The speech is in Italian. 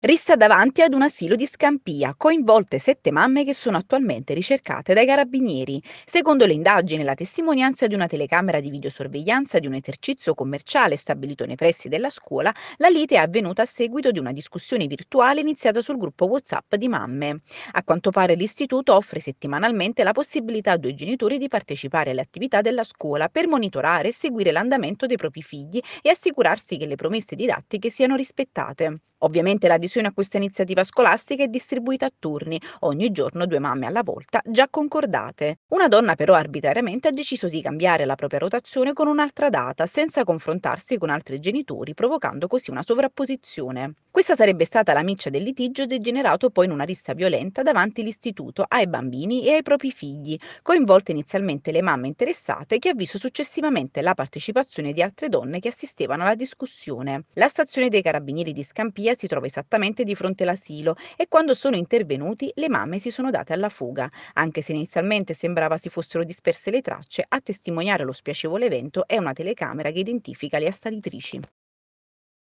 Rissa davanti ad un asilo di Scampia, coinvolte sette mamme che sono attualmente ricercate dai carabinieri. Secondo le indagini, e la testimonianza di una telecamera di videosorveglianza di un esercizio commerciale stabilito nei pressi della scuola, la lite è avvenuta a seguito di una discussione virtuale iniziata sul gruppo WhatsApp di mamme. A quanto pare l'istituto offre settimanalmente la possibilità a due genitori di partecipare alle attività della scuola per monitorare e seguire l'andamento dei propri figli e assicurarsi che le promesse didattiche siano rispettate. Ovviamente la discussione revisione a questa iniziativa scolastica è distribuita a turni, ogni giorno due mamme alla volta, già concordate. Una donna però arbitrariamente ha deciso di cambiare la propria rotazione con un'altra data, senza confrontarsi con altri genitori, provocando così una sovrapposizione. Questa sarebbe stata la miccia del litigio degenerato poi in una rissa violenta davanti all'istituto, ai bambini e ai propri figli, coinvolte inizialmente le mamme interessate che ha visto successivamente la partecipazione di altre donne che assistevano alla discussione. La stazione dei carabinieri di Scampia si trova esattamente direttamente di fronte all'asilo e quando sono intervenuti le mamme si sono date alla fuga, anche se inizialmente sembrava si fossero disperse le tracce, a testimoniare lo spiacevole evento è una telecamera che identifica le assalitrici.